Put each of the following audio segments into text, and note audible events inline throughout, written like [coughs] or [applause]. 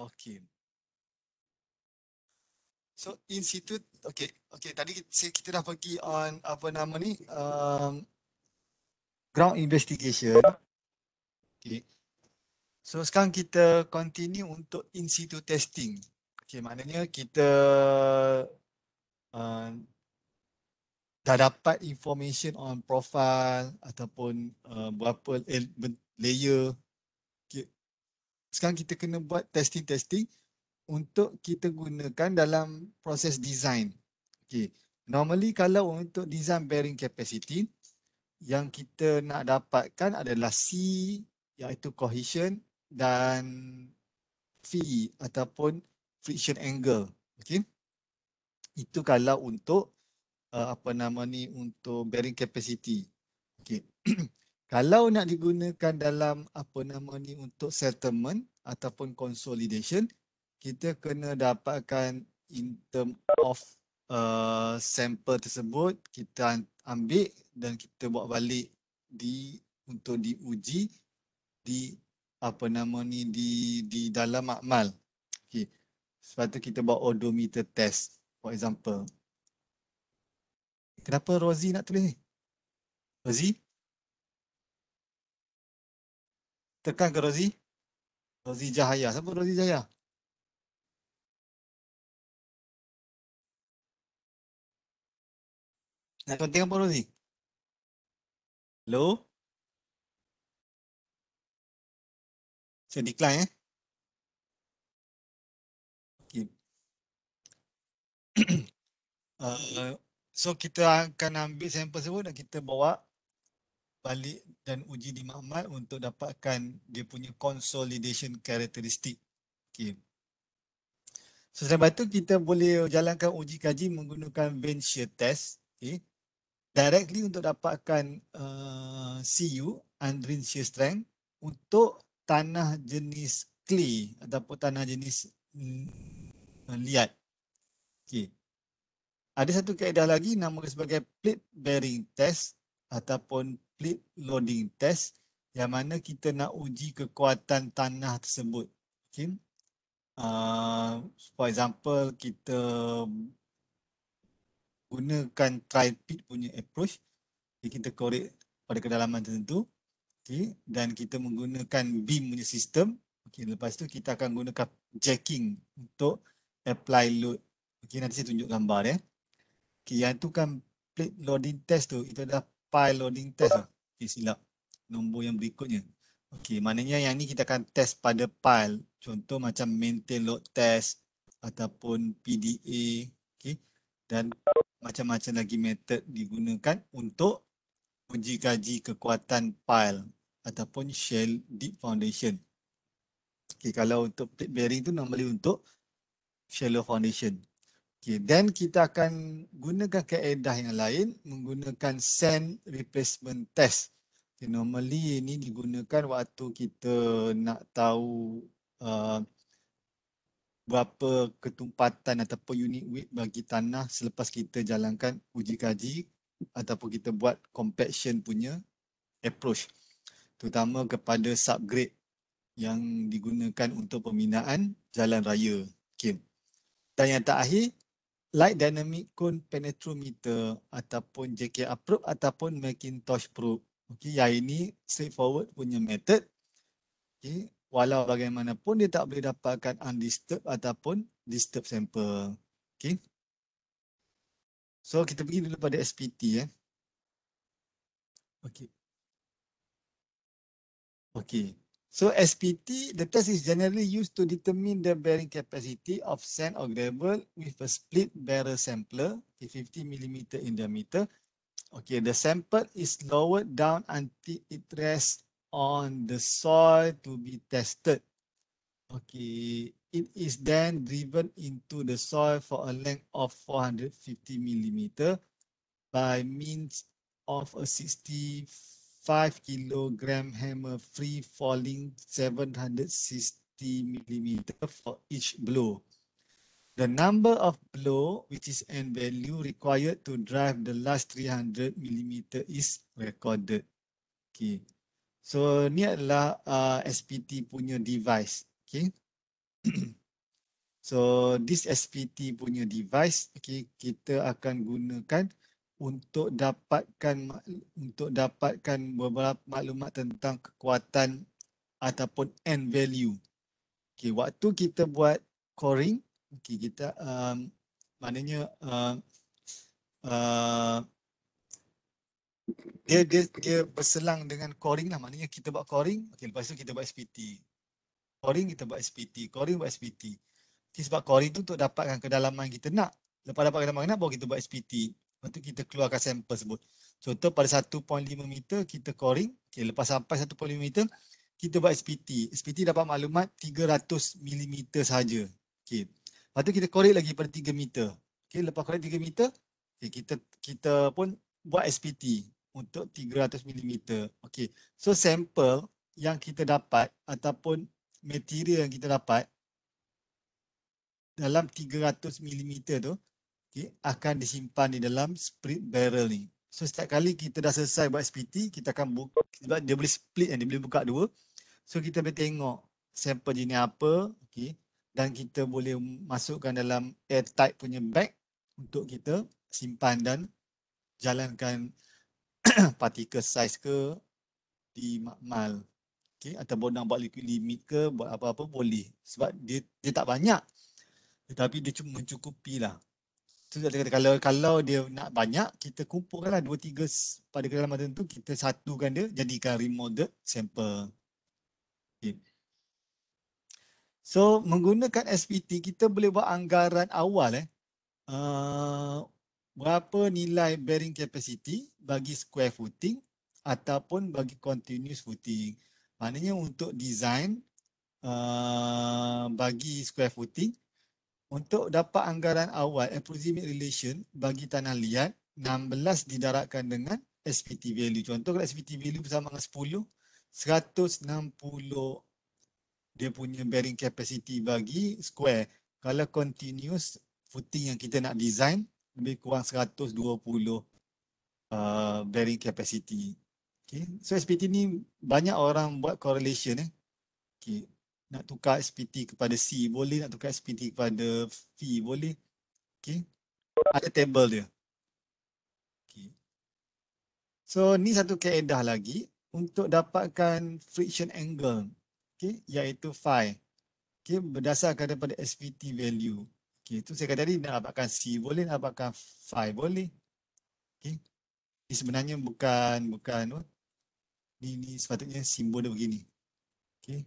Okay, So Institute, okay, okay. Tadi kita dah pergi on apa nama ni? Um, ground investigation. Okay, So sekarang kita continue untuk Institute testing. Okay, maknanya kita uh, dah dapat information on profile ataupun uh, berapa layer sekarang kita kena buat testing-testing untuk kita gunakan dalam proses design. Okay. Normally kalau untuk design bearing capacity yang kita nak dapatkan adalah C iaitu cohesion dan V ataupun friction angle. Okay. Itu kalau untuk uh, apa nama ni untuk bearing capacity. Okay. [clears throat] kalau nak digunakan dalam apa nama ni untuk settlement ataupun consolidation kita kena dapatkan in term of uh, sample tersebut kita ambil dan kita bawa balik di untuk diuji di apa nama ni di di dalam makmal okey sebab tu kita buat odometer test for example kenapa Rozi nak tulis ni Rozi tekan ke Rozi. Rozi Jahaya. Siapa Rozi Jahaya? Nak tengok apa Rozi? Hello? Saya decline eh. [coughs] uh, so kita akan ambil sampel semua dan kita bawa balik dan uji di makmal untuk dapatkan dia punya consolidation characteristic. Okay. So, selepas itu kita boleh jalankan uji kaji menggunakan shear test. Okay. Directly untuk dapatkan uh, CU, undrained shear strength untuk tanah jenis clay ataupun tanah jenis liat. Okay. Ada satu kaedah lagi nama sebagai plate bearing test ataupun split loading test yang mana kita nak uji kekuatan tanah tersebut. Okay. Uh, ah, for example, kita gunakan tri-pit punya approach. Jadi kita korek pada kedalaman tertentu. Okay. Dan kita menggunakan beam punya sistem. Okay. Lepas tu kita akan gunakan jacking untuk apply load. Okay. Nanti saya tunjuk gambar. Ya. Okay. Yang tu kan plate loading test tu. Itu adalah file loading test. Lah. Okey silap. Nombor yang berikutnya. Okey, maknanya yang ni kita akan test pada file. Contoh macam maintain load test ataupun PDA. Okey. Dan macam-macam lagi method digunakan untuk uji kaji kekuatan file ataupun shell deep foundation. Okey, kalau untuk plate bearing tu normally untuk shallow foundation. Okay, then kita akan gunakan kaedah yang lain menggunakan sand replacement test. Okay, normally ini digunakan waktu kita nak tahu uh, berapa ketumpatan ataupun unit weight bagi tanah selepas kita jalankan uji kaji ataupun kita buat compaction punya approach. Terutama kepada subgrade yang digunakan untuk pembinaan jalan raya. Okay. Dan yang terakhir, light dynamic cone penetrometer ataupun JKR probe ataupun Macintosh probe. Okey, yang ini forward punya method. Okey, walau bagaimanapun dia tak boleh dapatkan undisturbed ataupun disturbed sample. Okey. So kita pergi dulu pada SPT eh. Okey. Okey. So SPT, the test is generally used to determine the bearing capacity of sand or gravel with a split barrel sampler, 50 mm in diameter. Okay, the sample is lowered down until it rests on the soil to be tested. Okay, it is then driven into the soil for a length of 450 mm by means of a 60 5 kilogram hammer free falling 760 millimeter for each blow. The number of blow, which is n value required to drive the last 300 millimeter is recorded. Okay. So, ni adalah uh, SPT punya device. Okay. [clears throat] so, this SPT punya device, okay, kita akan gunakan untuk dapatkan untuk dapatkan beberapa maklumat tentang kekuatan ataupun end value. Okey, waktu kita buat coring, okey kita um, maknanya uh, uh, dia, dia dia berselang dengan coring lah. Maknanya kita buat coring, Okay, lepas tu kita buat SPT. Coring kita buat SPT, coring buat SPT. Okay, sebab coring tu untuk dapatkan kedalaman kita nak. Lepas dapat kedalaman kita nak, baru kita buat SPT untuk kita keluarkan sampel tersebut. Contoh pada 1.5 meter kita coring. Okay, lepas sampai 1.5 meter kita buat SPT. SPT dapat maklumat 300 mm sahaja. Okay. Lepas tu kita korek lagi pada 3 meter. Okay, lepas korek 3 meter okay, kita kita pun buat SPT untuk 300 mm. Okay. So sampel yang kita dapat ataupun material yang kita dapat dalam 300 mm tu okay, akan disimpan di dalam split barrel ni. So setiap kali kita dah selesai buat SPT, kita akan buka sebab dia boleh split dan dia boleh buka dua. So kita boleh tengok sampel jenis apa okay, dan kita boleh masukkan dalam airtight punya bag untuk kita simpan dan jalankan [clears throat] partikel size ke di makmal. Okay, boleh nak buat liquid limit ke buat apa-apa boleh sebab dia, dia tak banyak tetapi dia cuma mencukupi lah tu dia kata kalau kalau dia nak banyak kita kumpulkanlah 2 3 pada kedalaman tu kita satukan dia jadikan remodel sampel. Okay. So menggunakan SPT kita boleh buat anggaran awal eh. Uh, berapa nilai bearing capacity bagi square footing ataupun bagi continuous footing. Maknanya untuk design uh, bagi square footing untuk dapat anggaran awal approximate relation bagi tanah liat 16 didarakan dengan SPT value. Contoh kalau SPT value bersama dengan 10, 160 dia punya bearing capacity bagi square. Kalau continuous footing yang kita nak design lebih kurang 120 uh, bearing capacity. Okay. So SPT ni banyak orang buat correlation. Eh. Okay nak tukar SPT kepada C boleh, nak tukar SPT kepada V boleh. Okay. Ada table dia. Okay. So ni satu kaedah lagi untuk dapatkan friction angle. Okay. Iaitu phi. Okay. Berdasarkan daripada SPT value. Okay. Itu saya kata tadi nak dapatkan C boleh, nak dapatkan phi boleh. Okay. Ini sebenarnya bukan, bukan. Ini, oh, sepatutnya simbol dia begini. Okay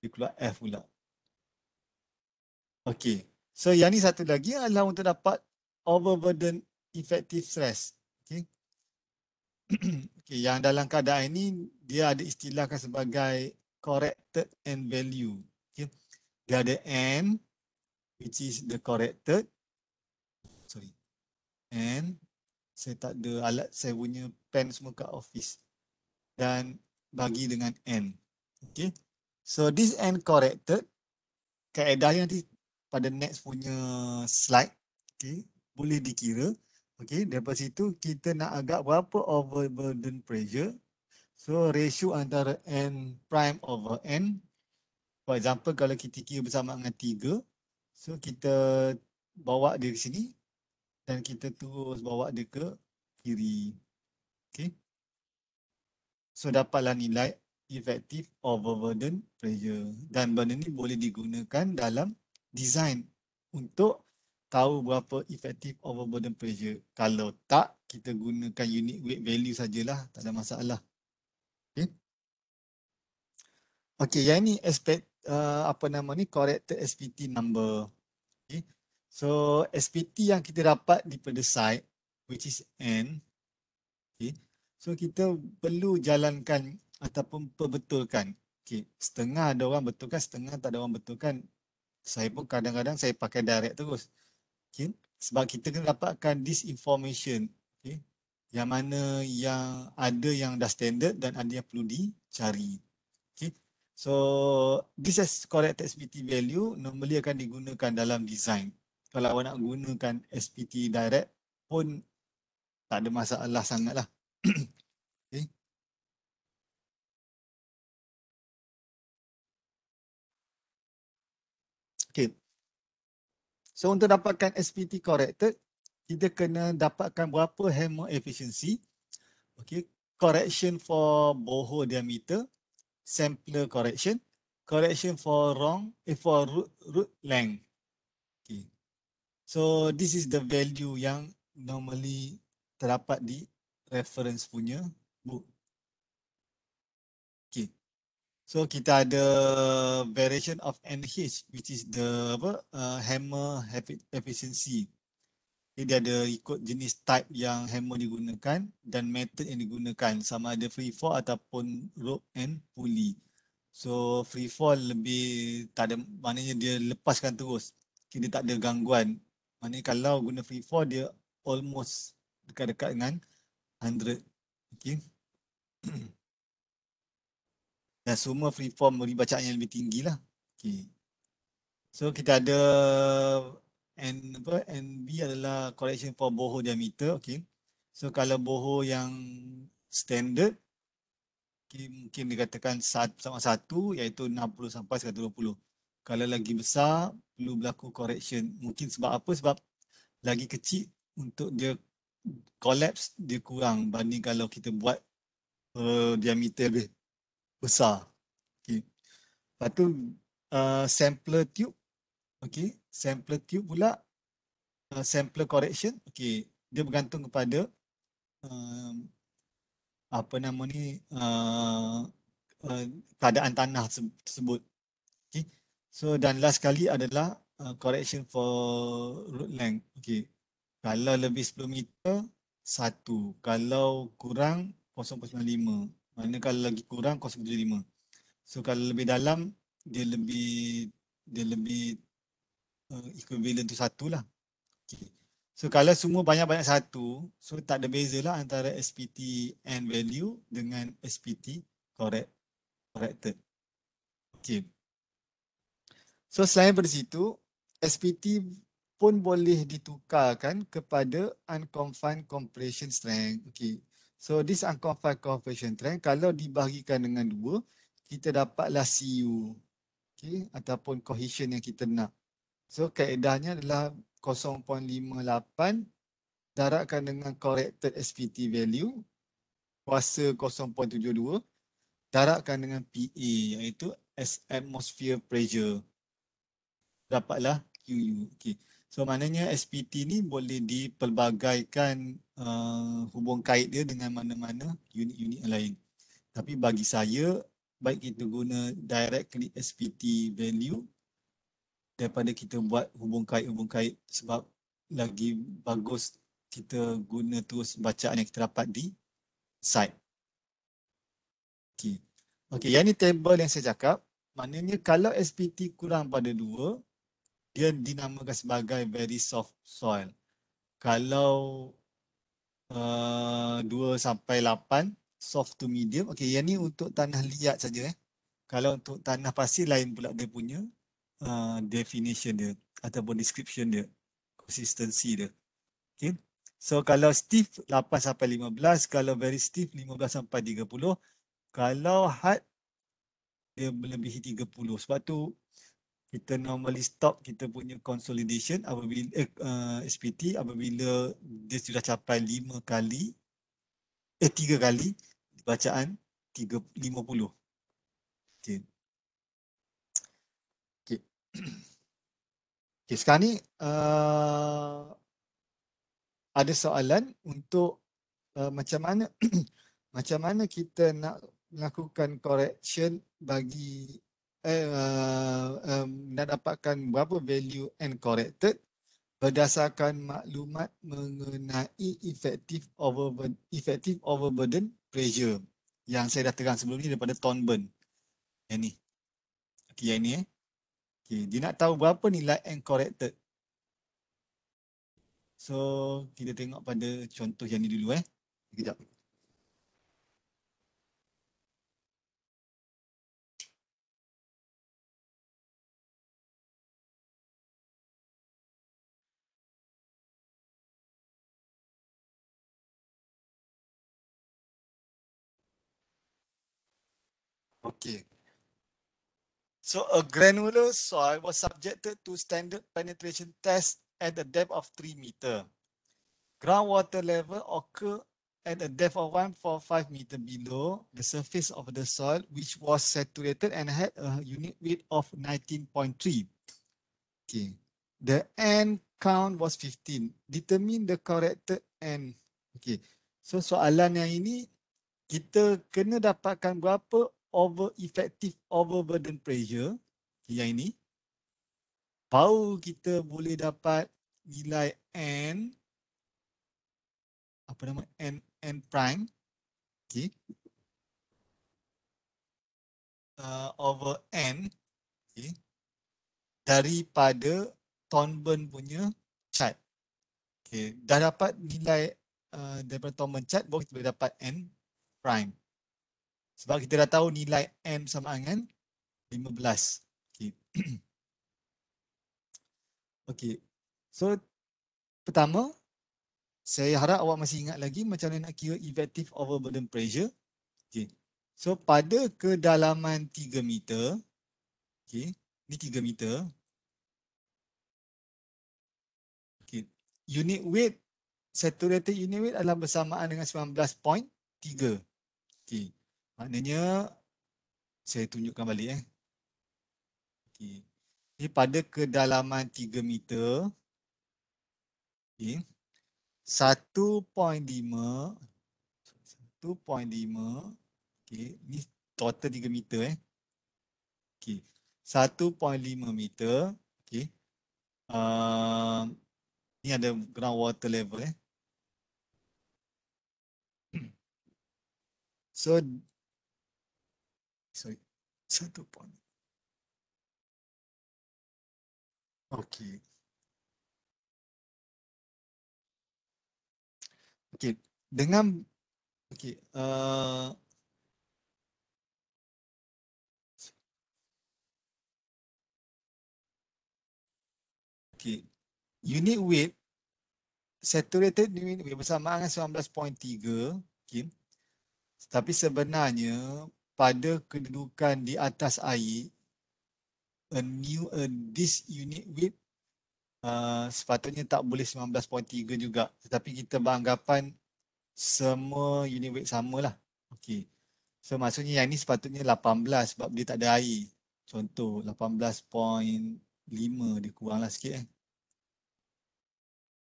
molekula F pula. Okey. So yang ni satu lagi adalah untuk dapat overburden effective stress. Okey. [clears throat] okay. Yang dalam keadaan ini dia ada istilahkan sebagai corrected and value. Okay, Dia ada N which is the corrected. Sorry. N. Saya tak ada alat. Saya punya pen semua kat office. Dan bagi dengan N. Okay. So this and corrected keadaannya di pada next punya slide. Okey, boleh dikira. Okey, daripada situ kita nak agak berapa overburden pressure. So ratio antara n prime over n. For example kalau kita kira bersama dengan 3. So kita bawa dia ke sini dan kita terus bawa dia ke kiri. Okey. So dapatlah nilai effective overburden pressure dan benda ni boleh digunakan dalam design untuk tahu berapa effective overburden pressure kalau tak kita gunakan unit weight value sajalah tak ada masalah okey okey yang ni aspect uh, apa nama ni corrected spt number okey so spt yang kita dapat daripada site which is n okey so kita perlu jalankan ataupun perbetulkan. Okay. Setengah ada orang betulkan, setengah tak ada orang betulkan. Saya pun kadang-kadang saya pakai direct terus. Okay. Sebab kita kena dapatkan disinformation. Okay. Yang mana yang ada yang dah standard dan ada yang perlu dicari. Okay. So, this is correct SPT value normally akan digunakan dalam design. Kalau awak nak gunakan SPT direct pun tak ada masalah sangatlah. [clears throat] So untuk dapatkan SPT corrected, kita kena dapatkan berapa hammer efficiency. Okay, correction for borehole diameter, sampler correction, correction for wrong, eh, for root, root length. Okay. So this is the value yang normally terdapat di reference punya So kita ada variation of NH which is the apa uh, hammer efficiency. Jadi dia ada ikut jenis type yang hammer digunakan dan method yang digunakan sama ada free fall ataupun rope and pulley. So free fall lebih tak ada maknanya dia lepaskan terus. Kita tak ada gangguan. Maknanya kalau guna free fall dia almost dekat-dekat dengan 100. Okay. [clears throat] dan semua free form beri bacaan yang lebih tinggi lah. Okay. So kita ada N, apa, NB adalah correction for boho diameter. Okay. So kalau boho yang standard, okay, mungkin dikatakan satu sama satu iaitu 60 sampai 120. Kalau lagi besar, perlu berlaku correction. Mungkin sebab apa? Sebab lagi kecil untuk dia collapse, dia kurang banding kalau kita buat uh, diameter lebih besar. Okey. Lepas tu uh, sampler tube. Okey, sampler tube pula uh, sampler correction. okay, dia bergantung kepada um, apa nama ni uh, uh, keadaan tanah tersebut. okay, So dan last sekali adalah uh, correction for root length. okay, Kalau lebih 10 meter satu, Kalau kurang 0.5 mana kalau lagi kurang 0.75. So kalau lebih dalam dia lebih dia lebih uh, equivalent tu satu lah. Okay. So kalau semua banyak-banyak satu, so tak ada bezalah antara SPT end value dengan SPT correct corrected. Okay. So selain dari situ, SPT pun boleh ditukarkan kepada unconfined compression strength. Okay. So this unconfined coefficient trend kalau dibahagikan dengan dua, kita dapatlah CU. Okay, ataupun cohesion yang kita nak. So kaedahnya adalah 0.58 darabkan dengan corrected SPT value kuasa 0.72 darabkan dengan PE iaitu atmosphere pressure. Dapatlah Q. Okay. So maknanya SPT ni boleh dipelbagaikan uh, hubung kait dia dengan mana-mana unit-unit lain. Tapi bagi saya, baik kita guna directly SPT value daripada kita buat hubung kait-hubung kait sebab lagi bagus kita guna terus bacaan yang kita dapat di site. Okay, okay, yang ni table yang saya cakap, maknanya kalau SPT kurang pada 2, dia dinamakan sebagai very soft soil. Kalau uh, 2 sampai 8 soft to medium. Okey, yang ni untuk tanah liat saja eh. Kalau untuk tanah pasir lain pula dia punya uh, definition dia ataupun description dia, consistency dia. Okey. So kalau stiff 8 sampai 15, kalau very stiff 15 sampai 30, kalau hard dia melebihi 30. Sebab tu kita normally stop kita punya consolidation apabila eh, uh, SPT apabila dia sudah capai lima kali eh tiga kali bacaan tiga lima puluh. Okay, [clears throat] sekarang ni uh, ada soalan untuk uh, macam mana [clears throat] macam mana kita nak lakukan correction bagi uh, um, nak dapatkan berapa value and corrected berdasarkan maklumat mengenai effective overburden, effective overburden pressure yang saya dah terang sebelum ni daripada Thornburn. Yang ni. Okey, yang ni eh. Okey, dia nak tahu berapa nilai and corrected. So, kita tengok pada contoh yang ni dulu eh. Kejap. Okay. So a granular soil was subjected to standard penetration test at a depth of three meter. Groundwater level occur at a depth of one five meter below the surface of the soil, which was saturated and had a unit weight of nineteen point three. Okay. The N count was fifteen. Determine the corrected N. Okay. So soalan yang ini, kita kena dapatkan berapa over effective overburden pressure yang ini baru kita boleh dapat nilai n apa nama n n prime okey uh, over n okey daripada tonburn punya chart okey dah dapat nilai uh, daripada tonburn chart baru kita boleh dapat n prime sebab kita dah tahu nilai M sama dengan 15. Okay. okay. So, pertama, saya harap awak masih ingat lagi macam mana nak kira effective overburden pressure. Okay. So, pada kedalaman 3 meter, okay, ni 3 meter, okay, unit weight, saturated unit weight adalah bersamaan dengan 19.3. Okay. Maknanya, saya tunjukkan balik. Eh. Okay. pada kedalaman 3 meter, okay. 1.5, 1.5, okay. ni total 3 meter. Eh. Okay. 1.5 meter, okay. uh, ni ada ground water level. Eh. So satu pun. Okey. Okey, dengan okey, uh, eh, okey. Unit weight saturated unit weight bersamaan dengan 19.3, okey. Tapi sebenarnya pada kedudukan di atas air a new a this unit width uh, sepatutnya tak boleh 19.3 juga tetapi kita beranggapan semua unit weight samalah. Okey. So maksudnya yang ni sepatutnya 18 sebab dia tak ada air. Contoh 18.5 dia kuranglah sikit eh.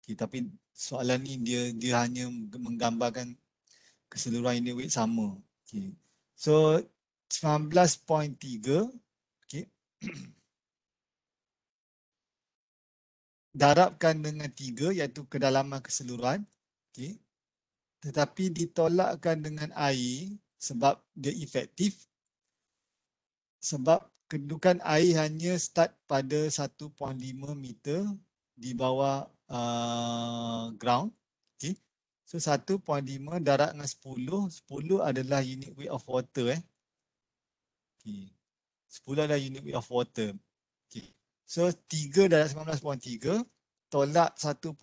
Okey tapi soalan ni dia dia hanya menggambarkan keseluruhan unit weight sama. Okey. So 19.3 okey. [clears throat] Darabkan dengan 3 iaitu kedalaman keseluruhan okey. Tetapi ditolakkan dengan air sebab dia efektif sebab kedudukan air hanya start pada 1.5 meter di bawah uh, ground So 1.5 darat dengan 10. 10 adalah unit weight of water eh. Okay. 10 adalah unit weight of water. Okay. So 3 darat 19.3 tolak 1.5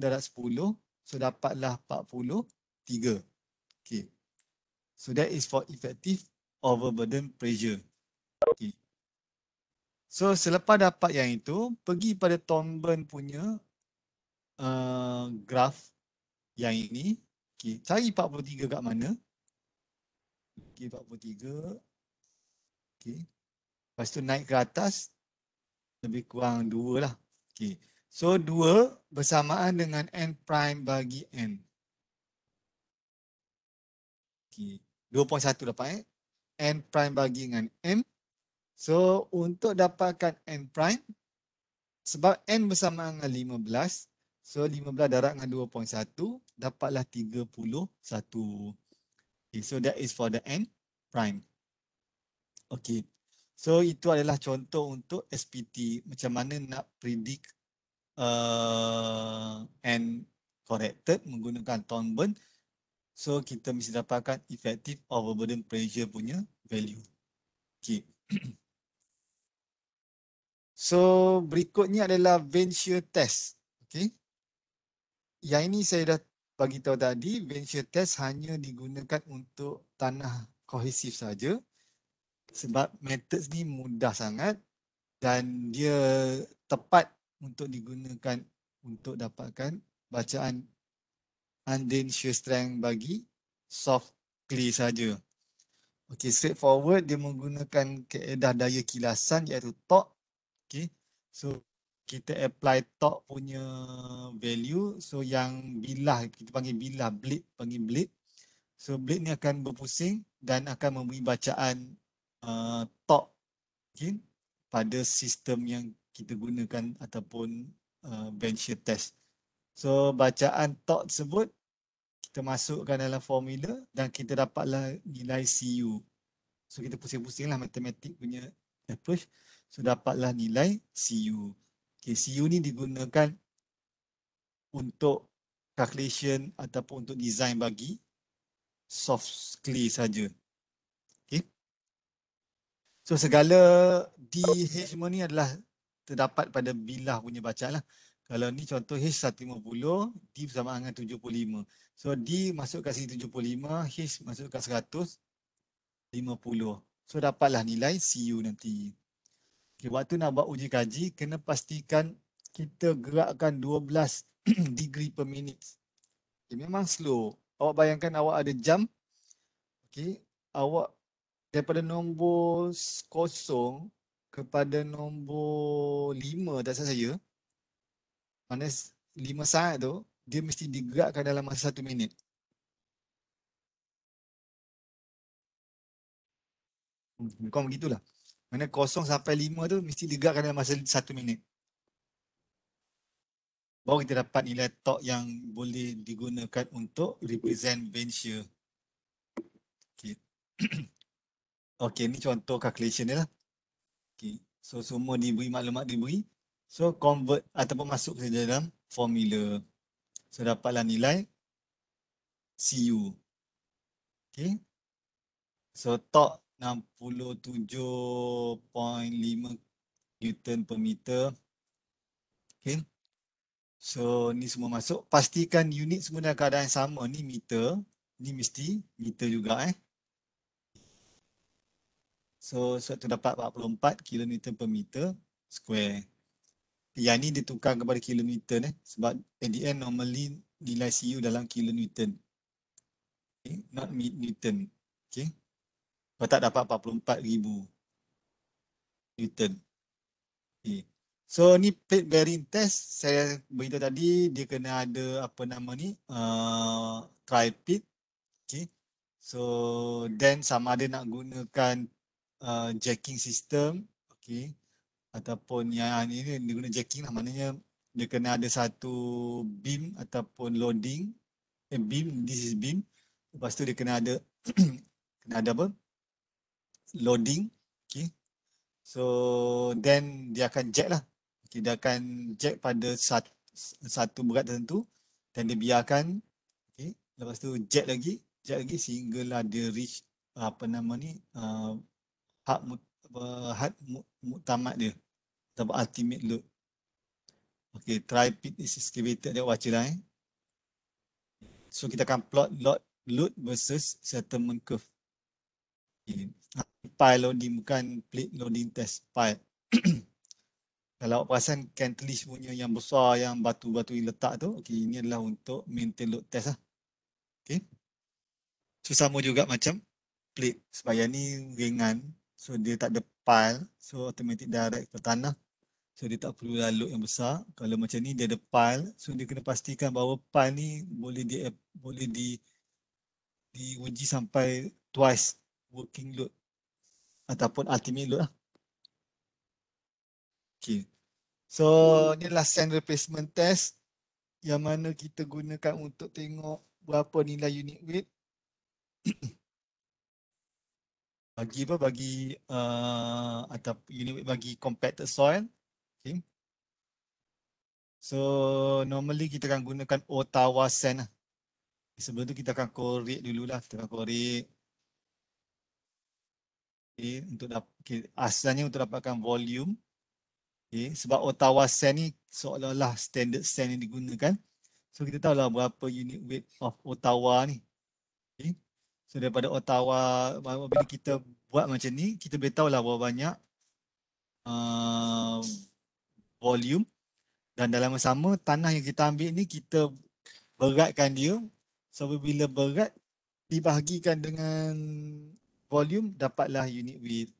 darat 10. So dapatlah 43. Okay. So that is for effective overburden pressure. Okay. So selepas dapat yang itu, pergi pada Tomben punya uh, graph yang ini. Okey, cari 43 kat mana? Okey, 43. Okey. Lepas tu naik ke atas lebih kurang 2 lah. okay. So 2 bersamaan dengan n prime bagi n. Okey. 2.1 dapat eh. n prime bagi dengan m. So untuk dapatkan n prime sebab n bersamaan dengan 15 So 15 darab dengan 2.1 dapatlah 31. Okay, so that is for the n prime. Okay. So itu adalah contoh untuk SPT macam mana nak predict uh, n corrected menggunakan Thornburn. So kita mesti dapatkan effective overburden pressure punya value. Okay. [clears throat] So berikutnya adalah vane test. Okay yang ini saya dah bagi tahu tadi venture test hanya digunakan untuk tanah kohesif saja sebab method ni mudah sangat dan dia tepat untuk digunakan untuk dapatkan bacaan undine shear strength bagi soft clay saja. Okey, straightforward dia menggunakan kaedah daya kilasan iaitu torque. Okey. So kita apply top punya value so yang bilah kita panggil bilah bleed panggil bleed so bleed ni akan berpusing dan akan memberi bacaan uh, top okay, pada sistem yang kita gunakan ataupun uh, venture test so bacaan top tersebut kita masukkan dalam formula dan kita dapatlah nilai CU so kita pusing-pusinglah matematik punya approach so dapatlah nilai CU Okay, CU ni digunakan untuk calculation ataupun untuk design bagi soft clay saja. Okay. So segala D, H semua ni adalah terdapat pada bilah punya bacaan lah. Kalau ni contoh H 150, D bersama dengan 75. So D masuk ke sini 75, H masuk ke 150. So dapatlah nilai CU nanti. Okay, waktu nak buat uji kaji, kena pastikan kita gerakkan 12 [clears throat] degree per minit. Okay, memang slow. Awak bayangkan awak ada jam. Okay, awak daripada nombor kosong kepada nombor lima tak salah saya. Mana lima saat tu, dia mesti digerakkan dalam masa satu minit. Hmm, bukan begitulah. Mana kosong sampai lima tu mesti legakkan dalam masa satu minit. Baru kita dapat nilai tok yang boleh digunakan untuk represent venture. Okay. [clears throat] okay, ni contoh calculation ni lah. Okay. So, semua diberi maklumat diberi. So, convert ataupun masuk ke dalam formula. So, dapatlah nilai CU. Okay. So, tok 67.5 Newton per meter. Okay. So ni semua masuk. Pastikan unit semua dalam keadaan sama. Ni meter. Ni mesti meter juga eh. So sebab tu dapat 44 km per meter square. Yang ni ditukar kepada kilometer eh. Sebab at the end normally nilai CU dalam kilonewton, Okay. Not meet Newton. Okay kalau tak dapat 44,000 Newton. Okay. So ni plate bearing test saya beritahu tadi dia kena ada apa nama ni uh, pit. Okay. So then sama ada nak gunakan uh, jacking system. Okay. Ataupun yang ini dia guna jacking lah maknanya dia kena ada satu beam ataupun loading. Eh, beam, this is beam. Lepas tu dia kena ada [clears throat] kena ada apa? loading. Okay. So then dia akan jack lah. Okay, dia akan jack pada satu, satu berat tertentu. Dan dia biarkan. Okay. Lepas tu jack lagi. Jack lagi sehinggalah dia reach apa nama ni. Uh, hard, mut, uh, hard mut, mutamat dia. Atau ultimate load. Okay, try pit is excavated. dia baca lah eh. So kita akan plot load versus settlement curve pile loading bukan plate loading test pile. [clears throat] Kalau perasan cantilish punya yang besar yang batu-batu yang letak tu, okey ini adalah untuk maintain load test lah. Okey. So sama juga macam plate sebab ni ringan so dia tak ada pile so automatic direct ke tanah. So dia tak perlu lah load yang besar. Kalau macam ni dia ada pile so dia kena pastikan bahawa pile ni boleh di boleh di diuji sampai twice working load ataupun ultimate load lah. Okay. So hmm. ni adalah sand replacement test yang mana kita gunakan untuk tengok berapa nilai unit weight. [coughs] bagi apa? Bagi uh, ataupun unit weight bagi compacted soil. Okay. So normally kita akan gunakan Ottawa sand lah. Sebelum tu kita akan korek dulu lah. Kita akan korek okay, untuk okay, asalnya untuk dapatkan volume okay, sebab Ottawa sand ni seolah-olah standard sand yang digunakan so kita tahu lah berapa unit weight of Ottawa ni okay. so daripada Ottawa bila kita buat macam ni kita boleh lah berapa banyak uh, volume dan dalam yang sama tanah yang kita ambil ni kita beratkan dia so bila berat dibahagikan dengan volume dapatlah unit width.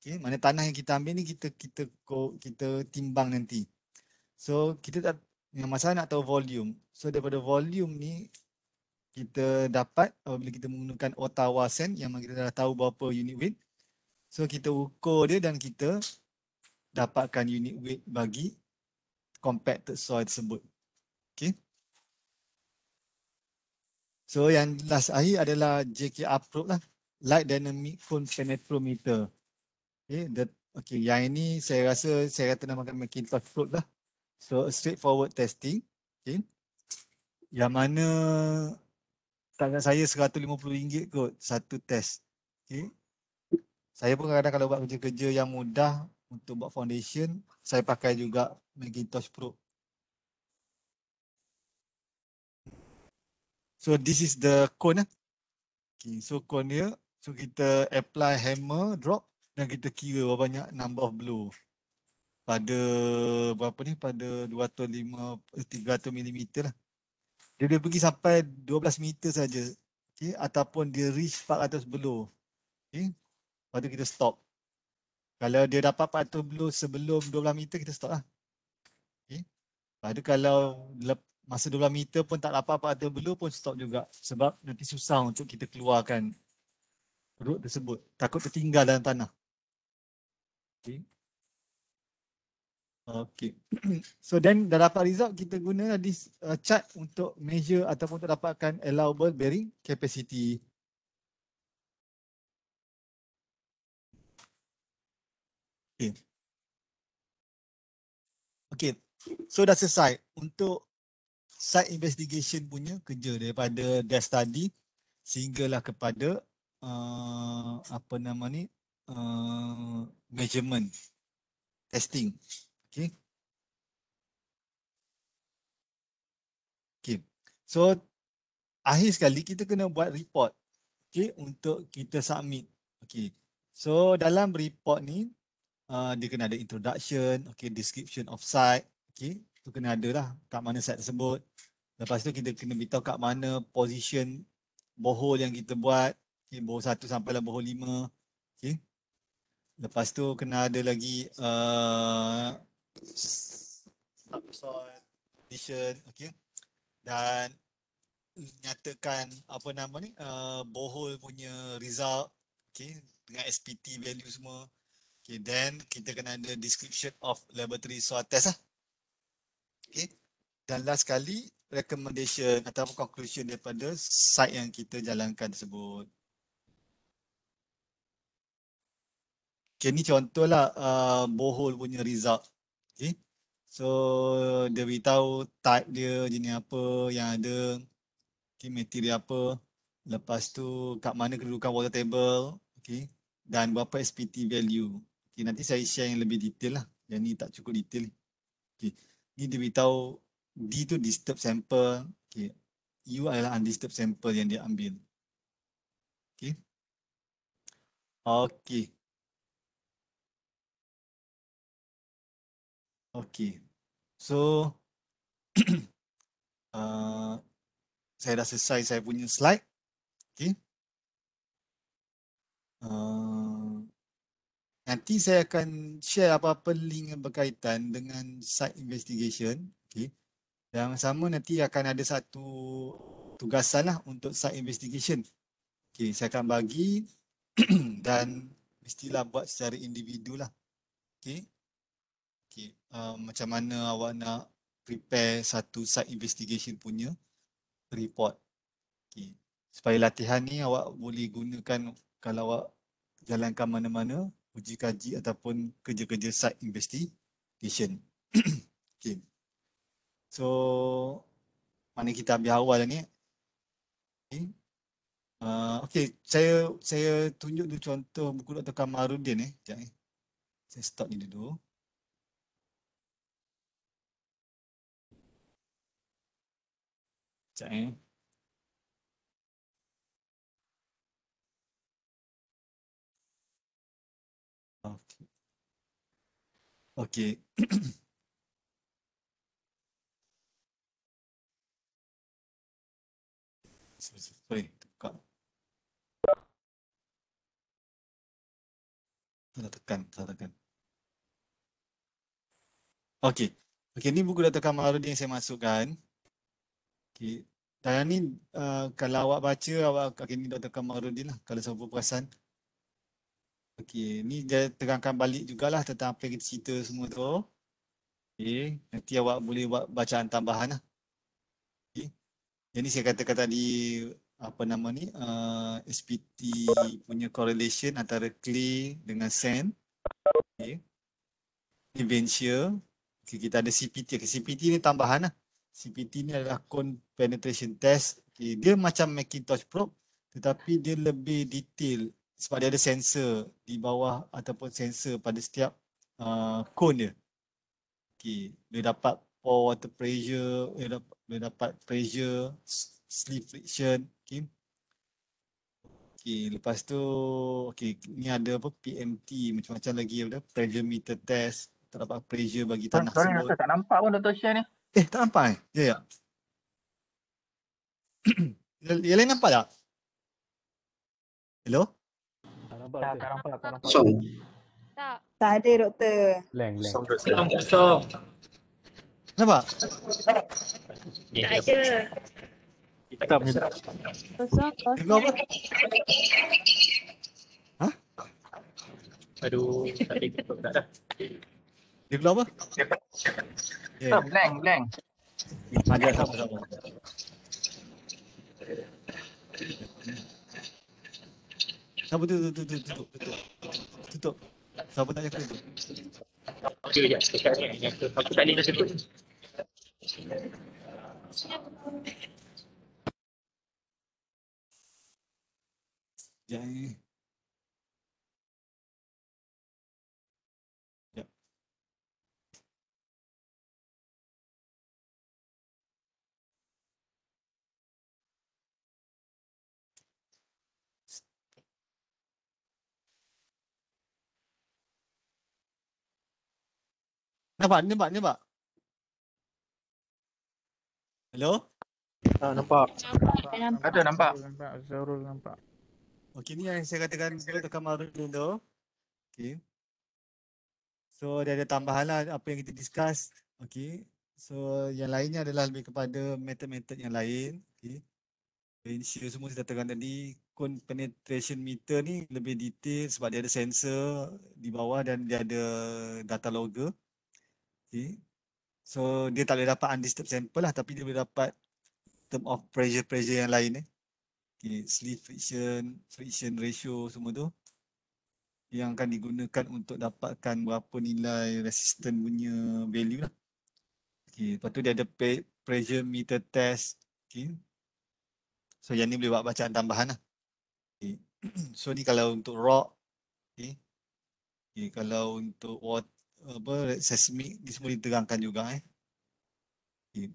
Okey, mana tanah yang kita ambil ni kita kita kita, kita timbang nanti. So kita tak yang masa nak tahu volume. So daripada volume ni kita dapat apabila kita menggunakan Ottawa cent yang kita dah tahu berapa unit width. So kita ukur dia dan kita dapatkan unit width bagi compacted soil tersebut. Okey. So yang last akhir adalah JKR probe lah light dynamic phone penetrometer. Okay, eh, the, okay yang ini saya rasa saya kata namakan Macintosh Float lah. So straightforward testing. Okay. Yang mana tangan saya RM150 kot satu test. Okay. Saya pun kadang-kadang kalau buat kerja-kerja yang mudah untuk buat foundation, saya pakai juga Macintosh Pro. So this is the cone. Lah. Okay, so cone dia. So kita apply hammer drop dan kita kira berapa banyak number of blow pada berapa ni pada 205 300 mm lah. Dia boleh pergi sampai 12 meter saja. Okey ataupun dia reach 400 blow. Okey. Lepas tu kita stop. Kalau dia dapat 400 blow sebelum 12 meter kita stop lah. Okey. Lepas tu kalau masa 12 meter pun tak dapat 400 blow pun stop juga sebab nanti susah untuk kita keluarkan root tersebut. Takut tertinggal dalam tanah. Okay. Okay. [clears throat] So then dah dapat result kita guna di uh, chart untuk measure ataupun untuk dapatkan allowable bearing capacity. Okay. Okay. So dah selesai untuk site investigation punya kerja daripada desk study sehinggalah kepada uh, apa nama ni uh, measurement testing okay okay so akhir sekali kita kena buat report okay untuk kita submit okay so dalam report ni uh, dia kena ada introduction okay description of site okay tu kena ada lah kat mana site tersebut lepas tu kita kena beritahu kat mana position bohol yang kita buat okay, nombor 1 sampai nombor lima. Okay, lepas tu kena ada lagi a uh, submission okey dan nyatakan apa nama ni uh, bohol punya result Okay, dengan SPT value semua Okay, then kita kena ada description of laboratory swab test lah okey dan last sekali recommendation atau conclusion daripada site yang kita jalankan tersebut. Okay, ni contohlah uh, bohol punya result. Okay. So, dia beritahu type dia, jenis apa yang ada. Okay, material apa. Lepas tu, kat mana kedudukan water table. Okay. Dan berapa SPT value. Okay, nanti saya share yang lebih detail lah. Yang ni tak cukup detail. Okay. Ni dia beritahu D tu disturb sample. Okay. U adalah undisturb sample yang dia ambil. Okay. Okay. Okay, So [clears throat] uh, saya dah selesai saya punya slide. Okay, Uh, nanti saya akan share apa-apa link yang berkaitan dengan site investigation. Okay, Yang sama nanti akan ada satu tugasan lah untuk site investigation. Okay, saya akan bagi [clears throat] dan mestilah buat secara individu lah. Okay. Okay. Uh, ah, macam mana awak nak prepare satu site investigation punya report. Okay. Supaya latihan ni awak boleh gunakan kalau awak jalankan mana-mana uji kaji ataupun kerja-kerja site investigation. [clears throat] okay. So, mana kita ambil awal ni? Okay. Uh, ah, okay, saya saya tunjuk dulu contoh buku Dr. Kamarudin eh. Sekejap eh. Saya stop ni dulu. Sekejap ya. Okey. Okey. Saya tekan. Saya tekan. Okey. Okey, ni buku Dr. Kamarudin yang saya masukkan. Okay. Dan ni uh, kalau awak baca awak okay, ni Dr. Kamarudin lah kalau sebab perasan. Okey, ni dia terangkan balik jugalah tentang apa yang kita cerita semua tu. Okey, nanti awak boleh buat bacaan tambahan lah. Okay, Jadi saya katakan tadi apa nama ni uh, SPT punya correlation antara clay dengan sand. Okey. Eventual. Okay, kita ada CPT. Okay, CPT ni tambahan lah. CPT ni adalah cone penetration test. Okay. Dia macam Macintosh probe tetapi dia lebih detail sebab dia ada sensor di bawah ataupun sensor pada setiap uh, cone dia. Okay. Dia dapat pore water pressure, dia dapat, dia dapat pressure, sleep friction. Okay. Okay, lepas tu, okay, ni ada apa? PMT macam-macam lagi ada pressure meter test, terdapat pressure bagi tanah sebut. saya tak nampak pun Dr. Shah ni. Eh, tak nampak eh? Ya, ya. [coughs] Yang lain nampak tak? Hello? Tak nampak, tak nampak, tak nampak. So. Tak. Tak ada, doktor. Leng, leng. Kosong, kosong. Nampak? Tak ada. Kita punya tak. Kosong, kosong. Hello, apa? Ha? Aduh, tak ada. Tak ada. Dia keluar apa? Yeah. Oh, blank, blank. Ada sama sama. Sabu tutup, tutup, tutup, tutup, tutup. Sabu tanya aku. Okay, ya, aku tak lihat sebut. Yeah. Nampak, nampak, nampak. Hello? Ah, nampak. nampak. nampak. Ada nampak. Nampak, nampak. Okey, ni yang saya katakan kita untuk kamera tu. Okey. So, dia ada tambahan lah apa yang kita discuss. Okey. So, yang lainnya adalah lebih kepada method-method yang lain. Okey. Ratio semua kita katakan tadi. Cone penetration meter ni lebih detail sebab dia ada sensor di bawah dan dia ada data logger. Okay. So dia tak boleh dapat undisturbed sample lah tapi dia boleh dapat term of pressure-pressure yang lain eh. Okay. Sleeve friction, friction ratio semua tu yang akan digunakan untuk dapatkan berapa nilai resistant punya value lah. Okay. Lepas tu dia ada pressure meter test. Okay. So yang ni boleh buat bacaan tambahan lah. Okay. [clears throat] So ni kalau untuk rock. Okay. Okay. Kalau untuk water apa seismik ni semua diterangkan juga eh. Okay.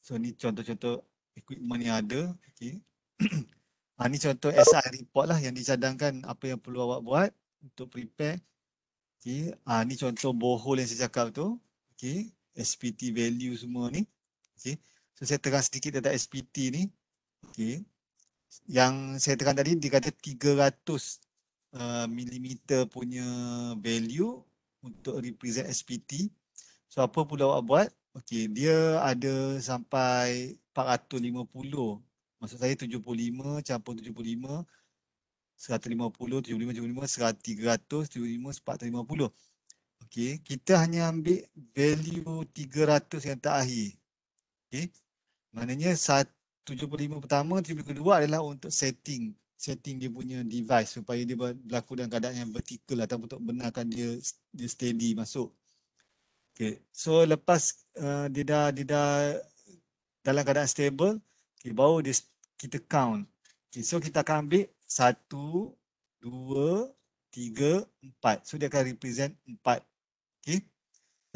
So ni contoh-contoh equipment yang ada. Okay. ha, [clears throat] ah, ni contoh SI report lah yang dicadangkan apa yang perlu awak buat untuk prepare. Okay. Ha, ah, ni contoh bohol yang saya cakap tu. Okay. SPT value semua ni. Okay. So saya terang sedikit tentang SPT ni. Okay. Yang saya terang tadi dia kata 300 uh, mm punya value untuk represent SPT. So apa pula awak buat? Okey, dia ada sampai 450. Maksud saya 75 campur 75 150 75 75 300 75 450. Okey, kita hanya ambil value 300 yang terakhir. Okey. Maknanya 75 pertama, 75 kedua adalah untuk setting setting dia punya device supaya dia berlaku dalam keadaan yang vertical lah, ataupun untuk benarkan dia dia steady masuk. Okay. So lepas uh, dia dah dia dah dalam keadaan stable, okay, baru dia, kita count. Okay, so kita akan ambil satu, dua, tiga, empat. So dia akan represent empat. Okay.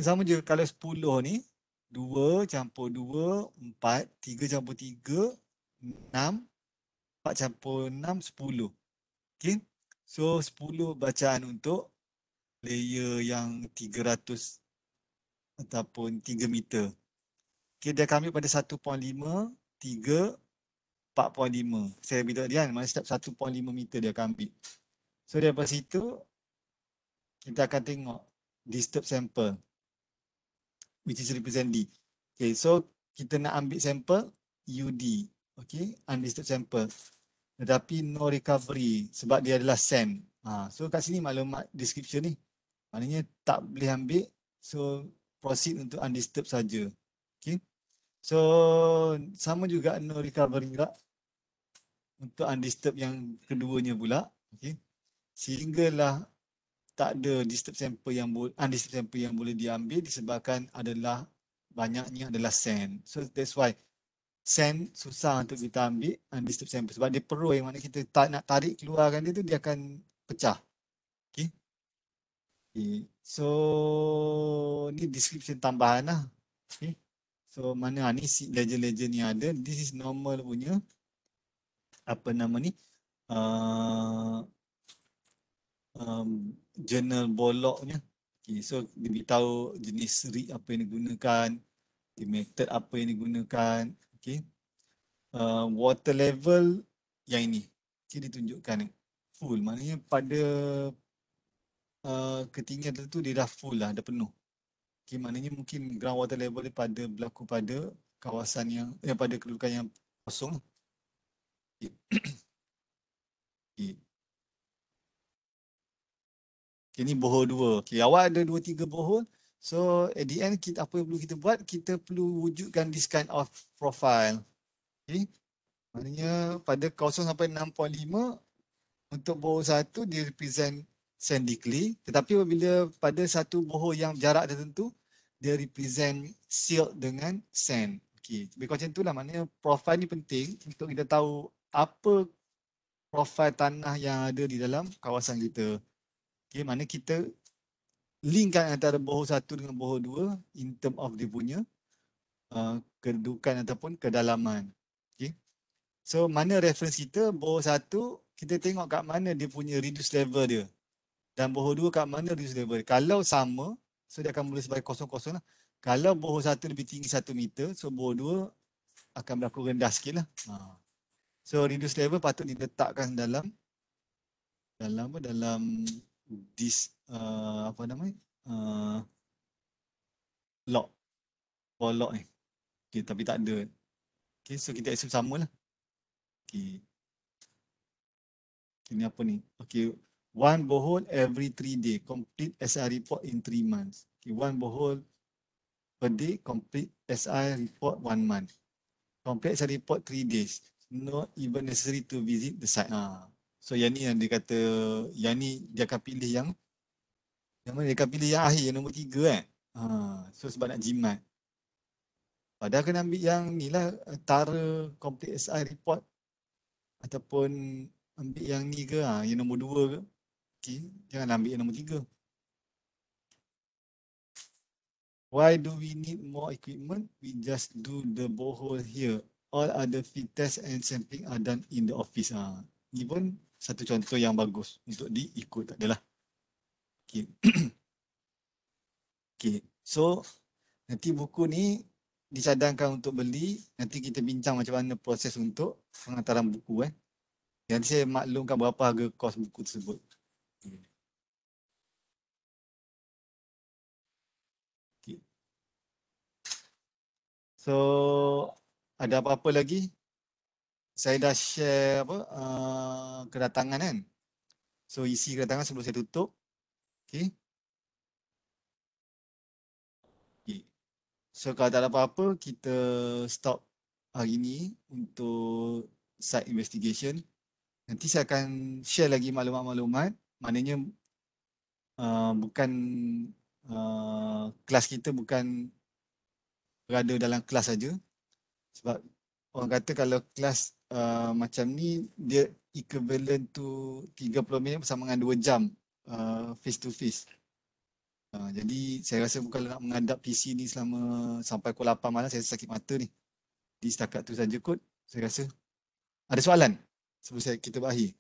Sama je kalau sepuluh ni, dua campur dua, empat, tiga campur tiga, enam, 4 campur 6, 10. Okay. So 10 bacaan untuk layer yang 300 ataupun 3 meter. Okay, dia akan ambil pada 1.5, 3, 4.5. Saya beritahu dia kan, mana setiap 1.5 meter dia akan ambil. So daripada situ, kita akan tengok disturb sample. Which is represent D. Okay, so kita nak ambil sample UD. Okay, undisturbed sample tetapi no recovery sebab dia adalah sand. Ha, so kat sini maklumat description ni. Maknanya tak boleh ambil. So proceed untuk undisturbed saja. Okay. So sama juga no recovery lah untuk undisturbed yang keduanya pula. Okay. Sehinggalah tak ada disturbed sample yang undisturbed sample yang boleh diambil disebabkan adalah banyaknya adalah sand. So that's why Sen susah untuk kita ambil undisturbed sample sebab dia perlu yang mana kita tak nak tarik keluarkan dia tu dia akan pecah. Okey. Okay. So ni description tambahan lah. Okay. So mana ha, ni legend-legend ni ada. This is normal punya. Apa nama ni? Uh, um, journal boloknya. Okay. So dia beritahu jenis read apa yang digunakan. Method apa yang digunakan okay. uh, water level yang ini okay, ditunjukkan full maknanya pada uh, ketinggian tu dia dah full lah dah penuh okay, maknanya mungkin ground water level dia pada berlaku pada kawasan yang eh, pada kedudukan yang kosong okay. okay. Okay, ini bohol dua. Okay, awak ada dua tiga bohol. So at the end kita apa yang perlu kita buat kita perlu wujudkan this kind of profile. Okay. Maknanya pada 0 sampai 6.5 untuk bohor satu dia represent sandically tetapi apabila pada satu bohor yang jarak tertentu dia represent sealed dengan sand. Okay. Lebih macam itulah maknanya profile ni penting untuk kita tahu apa profile tanah yang ada di dalam kawasan kita. Okay, mana kita linkkan antara bohong satu dengan bohong dua in term of dia punya uh, kedudukan ataupun kedalaman. Okay. So mana reference kita bohong satu kita tengok kat mana dia punya reduce level dia. Dan bohong dua kat mana reduce level dia. Kalau sama so dia akan mula sebagai kosong-kosong lah. Kalau bohong satu lebih tinggi satu meter so bohong dua akan berlaku rendah sikit lah. Ha. So reduce level patut diletakkan dalam dalam Dalam this uh, apa nama uh, lock for oh, lock ni. Okay, tapi tak ada. Okay, so kita accept sama lah. Okay. Ini apa ni? Okay. One bohol every three day. Complete SI report in three months. Okay, one bohol per day. Complete SI report one month. Complete SI report three days. Not even necessary to visit the site. Ah. So yang ni yang dia kata yang ni dia akan pilih yang yang mana dia akan pilih yang akhir yang nombor tiga kan. Ha, so sebab nak jimat. Padahal kena ambil yang ni lah antara complete SI report ataupun ambil yang ni ke ha, yang nombor dua ke. Okay. Jangan ambil yang nombor tiga. Why do we need more equipment? We just do the borehole here. All other fit tests and sampling are done in the office. Ah, ha. Even satu contoh yang bagus untuk diikut adalah. Okay. okay. So nanti buku ni dicadangkan untuk beli. Nanti kita bincang macam mana proses untuk pengantaran buku eh. Nanti saya maklumkan berapa harga kos buku tersebut. So ada apa-apa lagi saya dah share apa uh, kedatangan kan. So isi kedatangan sebelum saya tutup. Okay. okay. So kalau tak ada apa-apa, kita stop hari ini untuk site investigation. Nanti saya akan share lagi maklumat-maklumat. Maknanya uh, bukan uh, kelas kita bukan berada dalam kelas saja. Sebab orang kata kalau kelas uh, macam ni dia equivalent to 30 minit bersama dengan 2 jam uh, face to face. Uh, jadi saya rasa bukan nak mengadap PC ni selama sampai pukul 8 malam saya sakit mata ni. Di setakat tu saja kot saya rasa. Ada soalan sebelum saya kita berakhir?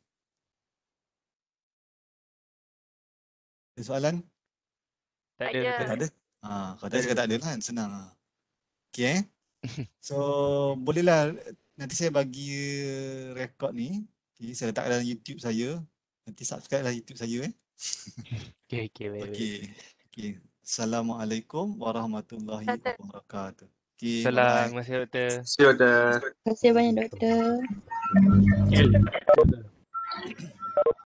Ada soalan? Tak ada. Tak ada. Ha, kalau tak ada, tak ada lah. Senang. Lah. Okay. Eh? [laughs] So, bolehlah nanti saya bagi rekod ni. Okay, saya letak dalam YouTube saya. Nanti subscribe lah YouTube saya eh. [laughs] Okay, okay, baik, okay. Okay. Assalamualaikum warahmatullahi wabarakatuh. Okay, Salam, terima kasih doktor. Terima kasih Terima kasih banyak doktor.